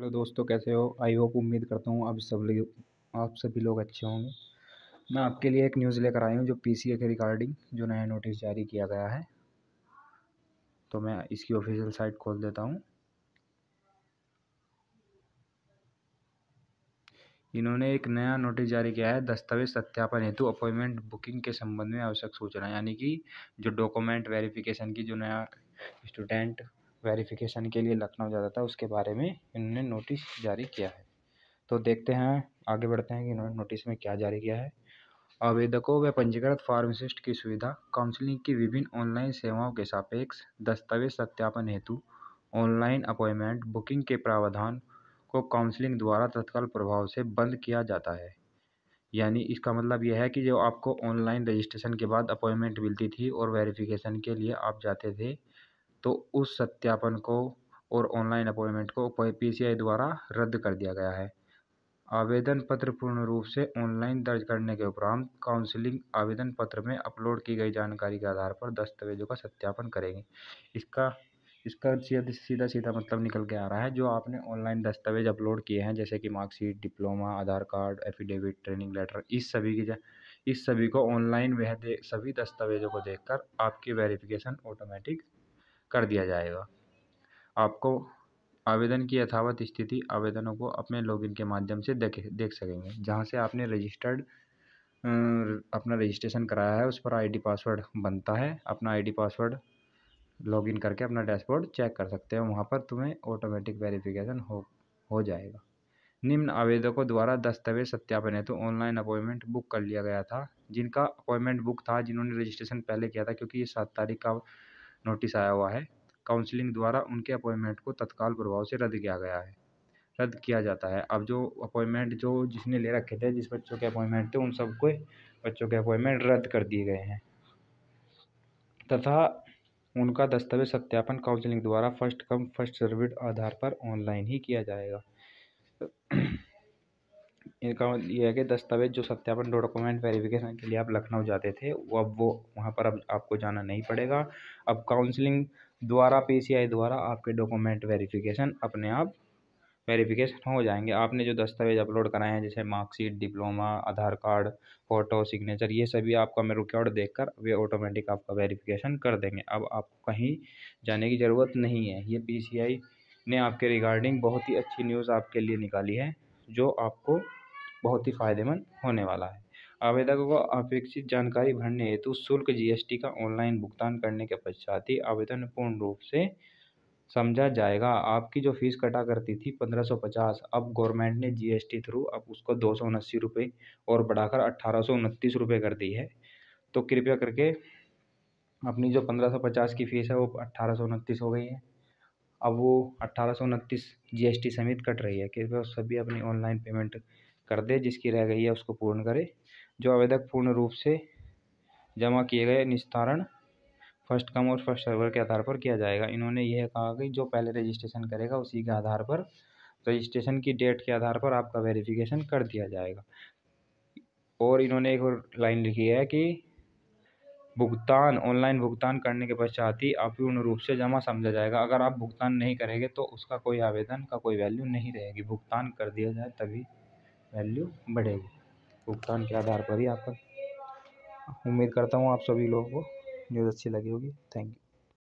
hello दोस्तों कैसे हो आई होप उम्मीद करता हूँ अब सब लोग आप सभी लोग अच्छे होंगे मैं आपके लिए एक न्यूज़ लेकर आया हूँ जो पीसीए के रिगार्डिंग जो नया नोटिस जारी किया गया है तो मैं इसकी ऑफिशियल साइट खोल देता हूँ इन्होंने एक नया नोटिस जारी किया है दस्तावेज सत्यापन हेतु अपॉइंटमेंट बुकिंग के संबंध में आवश्यक सूचना यानी कि जो डॉक्यूमेंट वेरिफिकेशन की जो नया स्टूडेंट वेरिफिकेशन के लिए लखनऊ जाता था उसके बारे में इन्होंने नोटिस जारी किया है तो देखते हैं आगे बढ़ते हैं कि इन्होंने नोटिस में क्या जारी किया है आवेदकों व पंजीकृत फार्मासिस्ट की सुविधा काउंसलिंग की विभिन्न ऑनलाइन सेवाओं के सापेक्ष दस्तावेज सत्यापन हेतु ऑनलाइन अपॉइंटमेंट बुकिंग के प्रावधान को काउंसलिंग द्वारा तत्काल प्रभाव से बंद किया जाता है यानी इसका मतलब यह है कि जो आपको ऑनलाइन रजिस्ट्रेशन के बाद अपॉइंटमेंट मिलती थी और वेरिफिकेशन के लिए आप जाते थे तो उस सत्यापन को और ऑनलाइन अपॉइंटमेंट को पी सी आई द्वारा रद्द कर दिया गया है आवेदन पत्र पूर्ण रूप से ऑनलाइन दर्ज करने के उपरांत काउंसलिंग आवेदन पत्र में अपलोड की गई जानकारी के आधार पर दस्तावेजों का सत्यापन करेगी इसका इसका सीधा सीधा सीधा मतलब निकल के आ रहा है जो आपने ऑनलाइन दस्तावेज अपलोड किए हैं जैसे कि marksheet diploma Aadhaar card affidavit training letter इस सभी की इस सभी को ऑनलाइन वह सभी दस्तावेजों को देखकर आपकी वेरिफिकेशन ऑटोमेटिक कर दिया जाएगा आपको आवेदन की यथावत स्थिति आवेदनों को अपने लॉगिन के माध्यम से देख देख सकेंगे जहाँ से आपने रजिस्टर्ड अपना रजिस्ट्रेशन कराया है उस पर आईडी पासवर्ड बनता है अपना आईडी पासवर्ड लॉगिन करके अपना डैशबोर्ड चेक कर सकते हो वहाँ पर तुम्हें ऑटोमेटिक वेरिफिकेशन हो हो जाएगा निम्न आवेदकों द्वारा दस्तावेज सत्यापन हेतु तो ऑनलाइन अपॉइंटमेंट बुक कर लिया गया था जिनका अपॉइंटमेंट बुक था जिन्होंने रजिस्ट्रेशन पहले किया था क्योंकि ये सात तारीख का नोटिस आया हुआ है काउंसलिंग द्वारा उनके अपॉइंटमेंट को तत्काल प्रभाव से रद्द किया गया है रद्द किया जाता है अब जो अपॉइंटमेंट जो जिसने ले रखे थे जिस बच्चों के अपॉइंटमेंट थे उन सबको बच्चों के अपॉइंटमेंट रद्द कर दिए गए हैं तथा उनका दस्तावेज सत्यापन काउंसलिंग द्वारा फर्स्ट कम फर्स्ट सर्विड आधार पर ऑनलाइन ही किया जाएगा इनका यह है कि दस्तावेज जो सत्यापन डॉक्यूमेंट वेरिफिकेशन के लिए आप लखनऊ जाते थे वो अब वो वहाँ पर अब आपको जाना नहीं पड़ेगा अब काउंसलिंग द्वारा पीसीआई द्वारा आपके डॉक्यूमेंट वेरिफिकेशन अपने आप वेरिफिकेशन हो जाएंगे आपने जो दस्तावेज अपलोड कराए हैं जैसे marksheet diploma Aadhaar card photo signature ये सभी आपका मैं रिकॉर्ड देख कर वे ऑटोमेटिक आपका वेरीफ़िकेशन कर देंगे अब आपको कहीं जाने की ज़रूरत नहीं है ये पी ने आपके रिगार्डिंग बहुत ही अच्छी न्यूज़ आपके लिए निकाली है जो आपको बहुत ही फायदेमंद होने वाला है आवेदकों को अपेक्षित जानकारी भरने हेतु शुल्क जीएसटी का ऑनलाइन भुगतान करने के पश्चात ही आवेदन पूर्ण रूप से समझा जाएगा आपकी जो फीस कटा करती थी पंद्रह सौ पचास अब गवर्नमेंट ने जीएसटी थ्रू अब उसको दो सौ उनासी रुपये और बढ़ाकर अट्ठारह सौ उनतीस रुपये कर दी है तो कृपया करके अपनी जो पंद्रह सौ पचास की फ़ीस है वो अट्ठारह सौ उनतीस हो गई है अब वो अट्ठारह सौ उनतीस जी समेत कट रही है कृपया सभी अपनी ऑनलाइन पेमेंट कर दे जिसकी रह गई है उसको पूर्ण करे जो आवेदक पूर्ण रूप से जमा किए गए निस्तारण फर्स्ट कम और फर्स्ट सर्वर के आधार पर किया जाएगा इन्होंने यह कहा कि जो पहले रजिस्ट्रेशन करेगा उसी के आधार पर रजिस्ट्रेशन की डेट के आधार पर आपका वेरिफिकेशन कर दिया जाएगा और इन्होंने एक और लाइन लिखी है कि भुगतान ऑनलाइन भुगतान करने के पश्चात ही अपूर्ण रूप से जमा समझा जाएगा अगर आप भुगतान नहीं करेंगे तो उसका कोई आवेदन का कोई वैल्यू नहीं रहेगी भुगतान कर दिया जाए तभी वैल्यू बढ़ेगी भुगतान के आधार पर ही आपका उम्मीद करता हूँ आप सभी लोगों को न्यूज़ अच्छी लगी होगी थैंक यू